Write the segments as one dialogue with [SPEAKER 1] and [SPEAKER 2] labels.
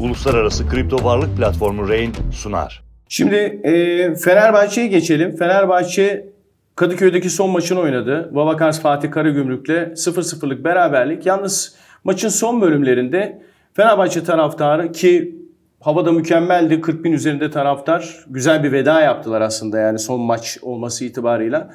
[SPEAKER 1] uluslararası kripto varlık platformu Rain sunar. Şimdi e, Fenerbahçe'ye geçelim. Fenerbahçe Kadıköy'deki son maçını oynadı. Vavakars Fatih Karagümrük'le 0-0'lık beraberlik. Yalnız maçın son bölümlerinde Fenerbahçe taraftarı ki havada mükemmeldi. 40 bin üzerinde taraftar. Güzel bir veda yaptılar aslında yani son maç olması itibarıyla.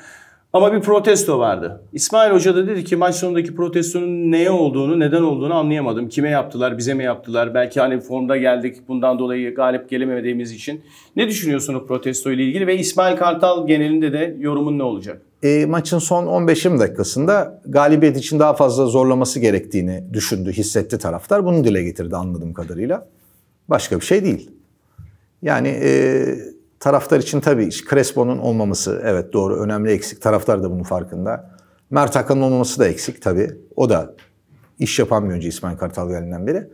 [SPEAKER 1] Ama bir protesto vardı. İsmail Hoca da dedi ki maç sonundaki protestonun neye olduğunu, neden olduğunu anlayamadım. Kime yaptılar, bize mi yaptılar? Belki hani formda geldik bundan dolayı galip gelemediğimiz için. Ne düşünüyorsunuz protesto ile ilgili ve İsmail Kartal genelinde de yorumun ne olacak?
[SPEAKER 2] E, maçın son 15-20 dakikasında galibiyet için daha fazla zorlaması gerektiğini düşündü, hissetti taraftar. Bunu dile getirdi anladığım kadarıyla. Başka bir şey değil. Yani e, Taraftar için tabii Crespo'nun olmaması evet doğru önemli eksik. Taraftar da bunun farkında. Mert Hakan'ın olmaması da eksik tabii. O da iş yapan bir önce İsmail Kartal geldiğinden beri.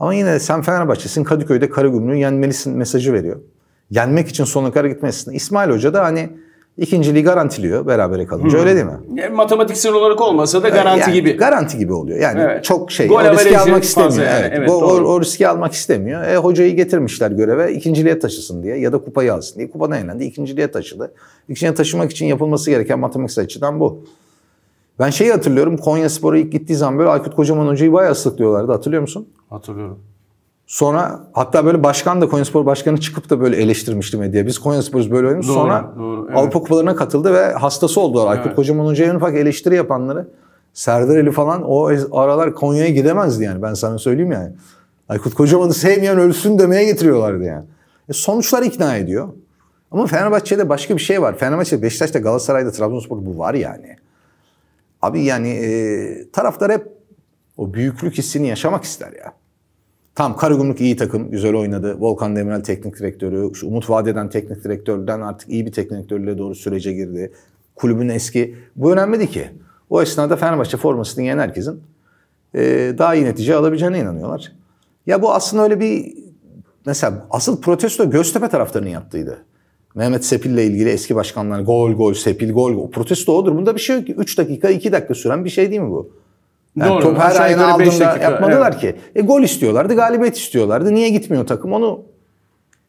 [SPEAKER 2] Ama yine de sen Fenerbahçe'sin Kadıköy'de Karagümrük'ün yenmelisin mesajı veriyor. Yenmek için sonuna kadar gitmelisin. İsmail Hoca da hani İkinciliği garantiliyor berabere kalınca Hı. öyle değil
[SPEAKER 1] mi? E, matematiksel olarak olmasa da garanti yani, gibi. Garanti gibi oluyor. Yani evet. çok şey Gol o riski almak istemiyor. Yani. Evet. evet o, o, o
[SPEAKER 2] riski almak istemiyor. E, hocayı getirmişler göreve ikinciliğe taşısın diye ya da kupayı alsın diye. Kupadan elendi ikinciliğe taşıdı. İkinciliğe taşımak için yapılması gereken matematiksel açıdan bu. Ben şeyi hatırlıyorum Konya Spor'a ilk gittiği zaman böyle Aykut Kocaman hocayı bayağı ıslıklıyorlardı hatırlıyor musun? Hatırlıyorum. Sonra hatta böyle başkan da Konyaspor başkanı çıkıp da böyle eleştirmişti medya. Biz Konyaspor'uz böyle oynuyoruz. Sonra doğru, evet. Avrupa kupalarına katıldı ve hastası oldular. Evet. Aykut Kocaman Hoca'ya ufak eleştiri yapanları. Serdar Ali falan o aralar Konya'ya gidemezdi yani. Ben sana söyleyeyim yani. Aykut Kocaman'ı sevmeyen ölsün demeye getiriyorlardı yani. E sonuçlar ikna ediyor. Ama Fenerbahçe'de başka bir şey var. Fenerbahçe'de, Beşiktaş'ta, Galatasaray'da, Trabzonspor'da bu var yani. Abi yani e, taraftar hep o büyüklük hissini yaşamak ister ya. Tam Karagümrük iyi takım, güzel oynadı. Volkan Demirel teknik direktörü, şu Umut Vadeden teknik direktörden artık iyi bir teknik direktörle doğru sürece girdi. Kulübün eski, bu önemliydi ki. O esnada Fenerbahçe formasını giyen herkesin e, daha iyi netice alabileceğine inanıyorlar. Ya bu aslında öyle bir, mesela asıl protesto Göztepe taraftarının yaptığıydı. Mehmet Sepil'le ilgili eski başkanlar gol gol Sepil gol gol. Protesto odur. Bunda bir şey yok ki. 3 dakika 2 dakika süren bir şey değil mi bu?
[SPEAKER 1] Yani Doğru. Top her ayın aldığında yapmadılar
[SPEAKER 2] evet. ki. E, gol istiyorlardı, galibiyet istiyorlardı. Niye gitmiyor takım? Onu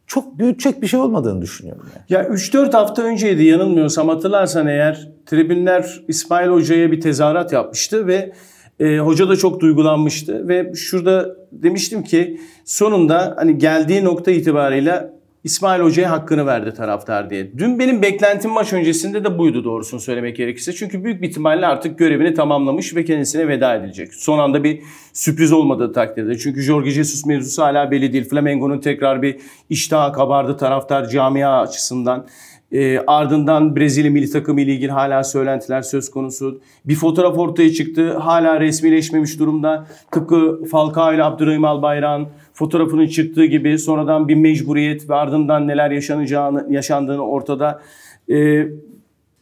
[SPEAKER 1] çok büyütecek bir şey olmadığını düşünüyorum. Yani. Ya 3-4 hafta önceydi yanılmıyorsam hatırlarsan eğer tribünler İsmail Hoca'ya bir tezahürat yapmıştı ve e, hoca da çok duygulanmıştı ve şurada demiştim ki sonunda hani geldiği nokta itibarıyla. İsmail Hoca'ya hakkını verdi taraftar diye. Dün benim beklentim maç öncesinde de buydu doğrusunu söylemek gerekirse. Çünkü büyük bir ihtimalle artık görevini tamamlamış ve kendisine veda edilecek. Son anda bir sürpriz olmadığı takdirde. Çünkü Jorge Jesus mevzusu hala belli değil. Flamengo'nun tekrar bir iştahı kabardı taraftar camia açısından. E, ardından Brezilya milli takımı ile ilgili hala söylentiler söz konusu. Bir fotoğraf ortaya çıktı. Hala resmileşmemiş durumda. Tıpkı Falcao ile Abdurrahim Albayrak'ın fotoğrafının çıktığı gibi sonradan bir mecburiyet ve ardından neler yaşanacağını yaşandığını ortada. E,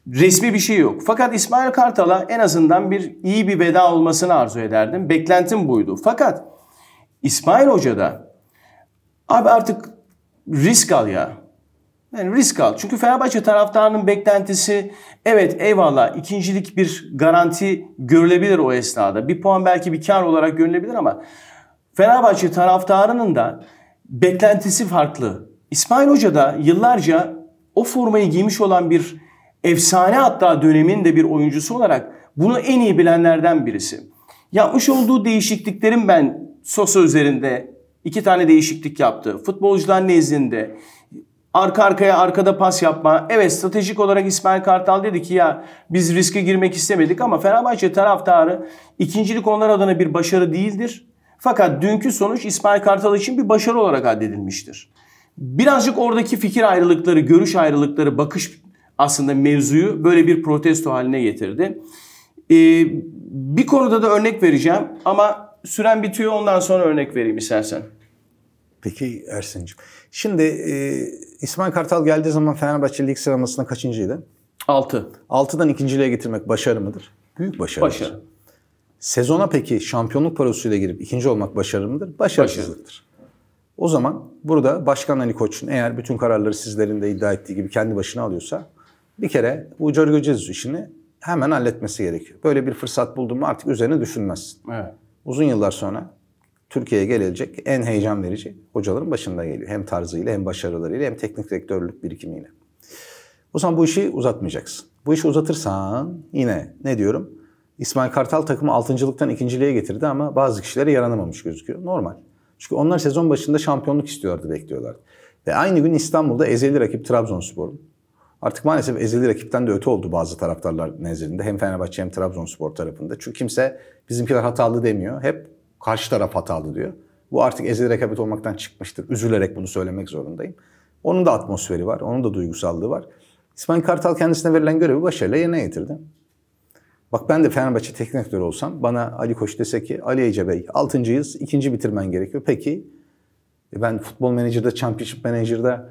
[SPEAKER 1] resmi bir şey yok. Fakat İsmail Kartal'a en azından bir iyi bir veda olmasını arzu ederdim. Beklentim buydu. Fakat İsmail Hoca da abi artık risk al ya. Yani risk al. Çünkü Fenerbahçe taraftarının beklentisi evet eyvallah ikincilik bir garanti görülebilir o esnada. Bir puan belki bir kar olarak görülebilir ama Fenerbahçe taraftarının da beklentisi farklı. İsmail Hoca da yıllarca o formayı giymiş olan bir efsane hatta dönemin de bir oyuncusu olarak bunu en iyi bilenlerden birisi. Yapmış olduğu değişikliklerin ben Sosa üzerinde iki tane değişiklik yaptı. Futbolcular nezdinde Arka arkaya arkada pas yapma. Evet stratejik olarak İsmail Kartal dedi ki ya biz riske girmek istemedik ama Fenerbahçe taraftarı ikincilik onlar adına bir başarı değildir. Fakat dünkü sonuç İsmail Kartal için bir başarı olarak addedilmiştir. Birazcık oradaki fikir ayrılıkları, görüş ayrılıkları, bakış aslında mevzuyu böyle bir protesto haline getirdi. Ee, bir konuda da örnek vereceğim ama süren bitiyor ondan sonra örnek vereyim istersen. Peki Ersin'cim.
[SPEAKER 2] Şimdi e, İsmail Kartal geldiği zaman Fenerbahçe lig sıralamasında kaçıncıydı? 6. 6'dan ikinciliğe getirmek başarı mıdır? Büyük başarı. Başarı. Sezona peki şampiyonluk parasıyla girip ikinci olmak başarı mıdır? Başarısızlıktır. O zaman burada Başkan Ali Koç'un eğer bütün kararları sizlerin de iddia ettiği gibi kendi başına alıyorsa bir kere bu Jorge Jesus işini hemen halletmesi gerekiyor. Böyle bir fırsat buldun mu artık üzerine düşünmezsin. Evet. Uzun yıllar sonra Türkiye'ye gelecek en heyecan verici hocaların başında geliyor. Hem tarzıyla hem başarılarıyla hem teknik direktörlük birikimiyle. O zaman bu işi uzatmayacaksın. Bu işi uzatırsan yine ne diyorum? İsmail Kartal takımı altıncılıktan ikinciliğe getirdi ama bazı kişilere yaranamamış gözüküyor. Normal. Çünkü onlar sezon başında şampiyonluk istiyorlardı, bekliyorlardı. Ve aynı gün İstanbul'da ezeli rakip Trabzonspor'un. Artık maalesef ezeli rakipten de öte oldu bazı taraftarlar nezdinde. Hem Fenerbahçe hem Trabzonspor tarafında. Çünkü kimse bizimkiler hatalı demiyor. Hep Karşı taraf hatalı diyor. Bu artık ezeli rekabet olmaktan çıkmıştır. Üzülerek bunu söylemek zorundayım. Onun da atmosferi var, onun da duygusallığı var. İsmail Kartal kendisine verilen görevi başarıyla yerine getirdi. Bak ben de Fenerbahçe teknik direktörü olsam bana Ali Koç dese ki Ali Ece Bey 6. yıl ikinci bitirmen gerekiyor. Peki e, ben futbol menajerde, championship menajerde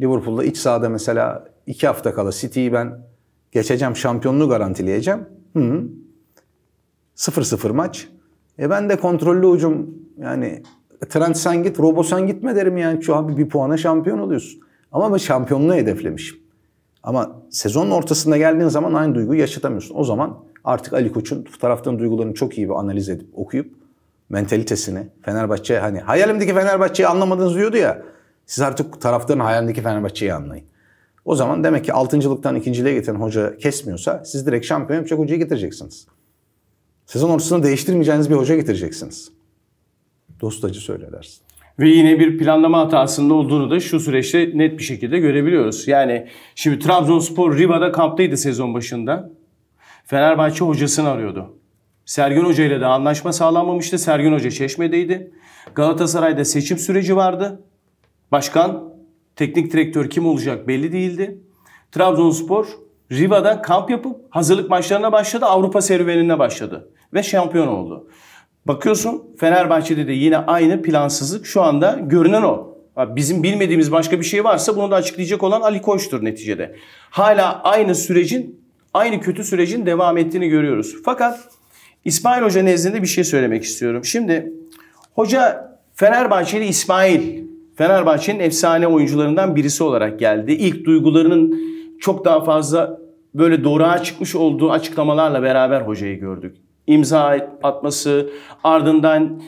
[SPEAKER 2] Liverpool'da iç sahada mesela iki hafta kala City'yi ben geçeceğim şampiyonluğu garantileyeceğim. Hı -hı. 0-0 maç. E ben de kontrollü ucum yani trend sen git, robo sen gitme derim yani. Şu abi bir puana şampiyon oluyorsun. Ama ben şampiyonluğu hedeflemişim. Ama sezonun ortasında geldiğin zaman aynı duyguyu yaşatamıyorsun. O zaman artık Ali Koç'un taraftan duygularını çok iyi bir analiz edip okuyup mentalitesini Fenerbahçe hani hayalimdeki Fenerbahçe'yi anlamadınız diyordu ya. Siz artık taraftarın hayalindeki Fenerbahçe'yi anlayın. O zaman demek ki altıncılıktan ikinciliğe getiren hoca kesmiyorsa siz direkt şampiyon yapacak hocayı getireceksiniz. Sezon ortasında değiştirmeyeceğiniz bir hoca
[SPEAKER 1] getireceksiniz.
[SPEAKER 2] Dostacı söylersin.
[SPEAKER 1] Ve yine bir planlama hatasında olduğunu da şu süreçte net bir şekilde görebiliyoruz. Yani şimdi Trabzonspor Riva'da kamptaydı sezon başında. Fenerbahçe hocasını arıyordu. Sergen Hoca ile de anlaşma sağlanmamıştı. Sergen Hoca Çeşme'deydi. Galatasaray'da seçim süreci vardı. Başkan, teknik direktör kim olacak belli değildi. Trabzonspor Riva'da kamp yapıp hazırlık maçlarına başladı. Avrupa serüvenine başladı. Ve şampiyon oldu. Bakıyorsun Fenerbahçe'de de yine aynı plansızlık şu anda görünen o. Bizim bilmediğimiz başka bir şey varsa bunu da açıklayacak olan Ali Koç'tur neticede. Hala aynı sürecin, aynı kötü sürecin devam ettiğini görüyoruz. Fakat İsmail Hoca nezdinde bir şey söylemek istiyorum. Şimdi hoca Fenerbahçeli İsmail, Fenerbahçe'nin efsane oyuncularından birisi olarak geldi. İlk duygularının çok daha fazla böyle doğruğa çıkmış olduğu açıklamalarla beraber hocayı gördük. İmza atması, ardından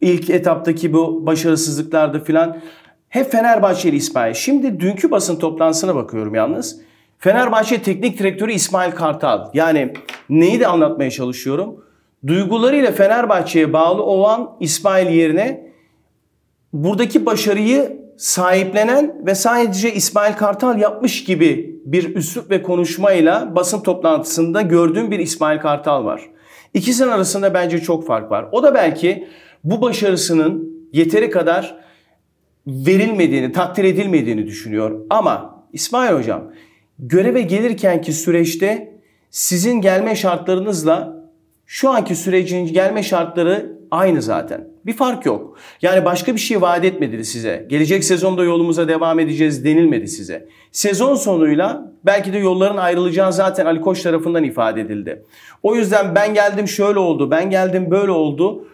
[SPEAKER 1] ilk etaptaki bu başarısızlıklarda filan hep Fenerbahçeli İsmail. Şimdi dünkü basın toplantısına bakıyorum yalnız. Fenerbahçe Teknik Direktörü İsmail Kartal. Yani neyi de anlatmaya çalışıyorum? Duygularıyla Fenerbahçe'ye bağlı olan İsmail yerine buradaki başarıyı sahiplenen ve sadece İsmail Kartal yapmış gibi bir üslup ve konuşmayla basın toplantısında gördüğüm bir İsmail Kartal var. İkisinin arasında bence çok fark var. O da belki bu başarısının yeteri kadar verilmediğini, takdir edilmediğini düşünüyor. Ama İsmail Hocam göreve gelirkenki süreçte sizin gelme şartlarınızla şu anki sürecin gelme şartları aynı zaten. Bir fark yok. Yani başka bir şey vaat etmedi size. Gelecek sezonda yolumuza devam edeceğiz denilmedi size. Sezon sonuyla belki de yolların ayrılacağı zaten Ali Koç tarafından ifade edildi. O yüzden ben geldim şöyle oldu, ben geldim böyle oldu.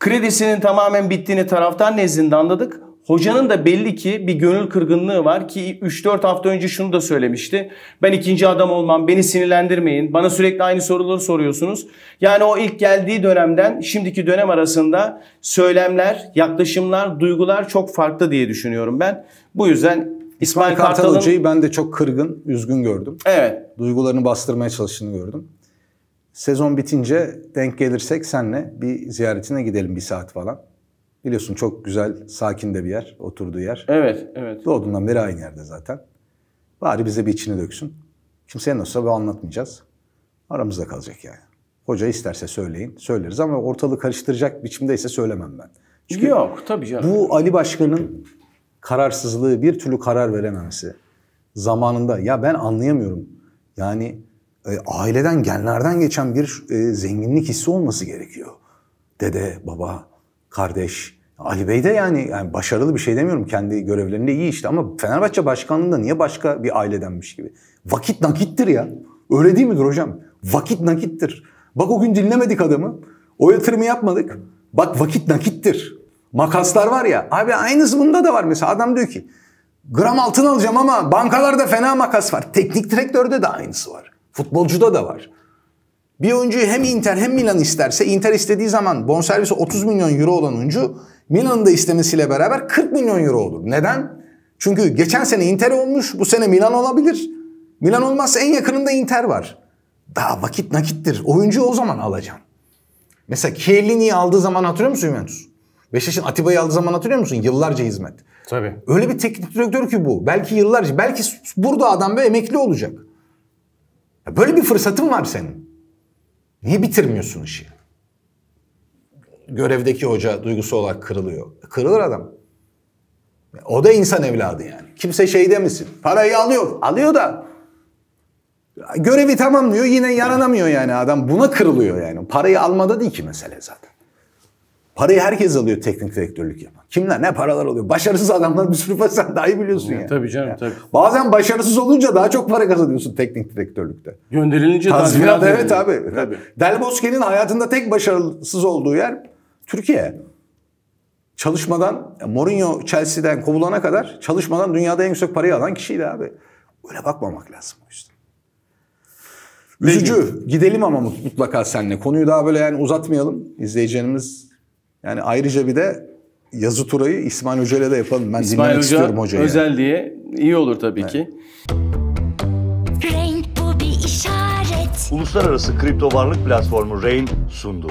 [SPEAKER 1] Kredisinin tamamen bittiğini taraftan nezdinde anladık. Hocanın da belli ki bir gönül kırgınlığı var ki 3-4 hafta önce şunu da söylemişti. Ben ikinci adam olmam, beni sinirlendirmeyin, bana sürekli aynı soruları soruyorsunuz. Yani o ilk geldiği dönemden şimdiki dönem arasında söylemler, yaklaşımlar, duygular çok farklı diye düşünüyorum ben. Bu yüzden İsmail, Kartal, Kartal Hoca'yı ben de çok kırgın, üzgün gördüm. Evet. Duygularını bastırmaya
[SPEAKER 2] çalıştığını gördüm. Sezon bitince denk gelirsek senle bir ziyaretine gidelim bir saat falan. Biliyorsun çok güzel, sakin de bir yer, oturduğu yer. Evet, evet. Doğduğundan beri aynı yerde zaten. Bari bize bir içini döksün. Kimseye nasıl bu anlatmayacağız. Aramızda kalacak yani. Hoca isterse söyleyin, söyleriz ama ortalığı karıştıracak biçimdeyse söylemem ben. Çünkü Yok, tabii canım. Bu Ali Başkan'ın kararsızlığı, bir türlü karar verememesi zamanında. Ya ben anlayamıyorum. Yani e, aileden, genlerden geçen bir e, zenginlik hissi olması gerekiyor. Dede, baba, kardeş Ali Bey de yani, yani başarılı bir şey demiyorum. Kendi görevlerinde iyi işte ama Fenerbahçe başkanlığında niye başka bir ailedenmiş gibi? Vakit nakittir ya. Öyle değil midir hocam? Vakit nakittir. Bak o gün dinlemedik adamı. O yatırımı yapmadık. Bak vakit nakittir. Makaslar var ya. Abi aynısı bunda da var. Mesela adam diyor ki gram altın alacağım ama bankalarda fena makas var. Teknik direktörde de aynısı var. Futbolcuda da var. Bir oyuncuyu hem Inter hem Milan isterse Inter istediği zaman bonservisi 30 milyon euro olan oyuncu Milan'ın da istemesiyle beraber 40 milyon euro olur. Neden? Çünkü geçen sene Inter olmuş, bu sene Milan olabilir. Milan olmazsa en yakınında Inter var. Daha vakit nakittir. Oyuncuyu o zaman alacağım. Mesela Chiellini'yi aldığı zaman hatırlıyor musun Juventus? Beşiktaş'ın Atiba'yı aldığı zaman hatırlıyor musun? Yıllarca hizmet. Tabii. Öyle bir teknik direktör ki bu. Belki yıllarca, belki burada adam böyle emekli olacak. Böyle bir fırsatın var senin. Niye bitirmiyorsun işi? görevdeki hoca duygusu olarak kırılıyor. Kırılır adam. O da insan evladı yani. Kimse şey demesin. Parayı alıyor. Alıyor da görevi tamamlıyor yine yaranamıyor yani adam. Buna kırılıyor yani. Parayı almada değil ki mesele zaten. Parayı herkes alıyor teknik direktörlük yapan. Kimler ne paralar oluyor. Başarısız adamlar bir sürü sen daha iyi biliyorsun ya. Yani.
[SPEAKER 1] Tabii canım yani. tabii. Bazen başarısız
[SPEAKER 2] olunca daha çok para kazanıyorsun teknik direktörlükte. Gönderilince tazminat. Evet abi. Tabii. Del Bosque'nin hayatında tek başarısız olduğu yer Türkiye çalışmadan Mourinho Chelsea'den kovulana kadar çalışmadan dünyada en yüksek parayı alan kişiydi abi. Öyle bakmamak lazım o yüzden. Üzücü. Peki. Gidelim ama mutlaka seninle. Konuyu daha böyle yani uzatmayalım. İzleyicilerimiz yani ayrıca bir de yazı turayı İsmail Hoca ile de yapalım. Ben İsmail dinlemek Hoca, istiyorum hocayı. özel
[SPEAKER 1] diye iyi olur tabii evet. ki. Uluslararası kripto varlık platformu Rain sundu.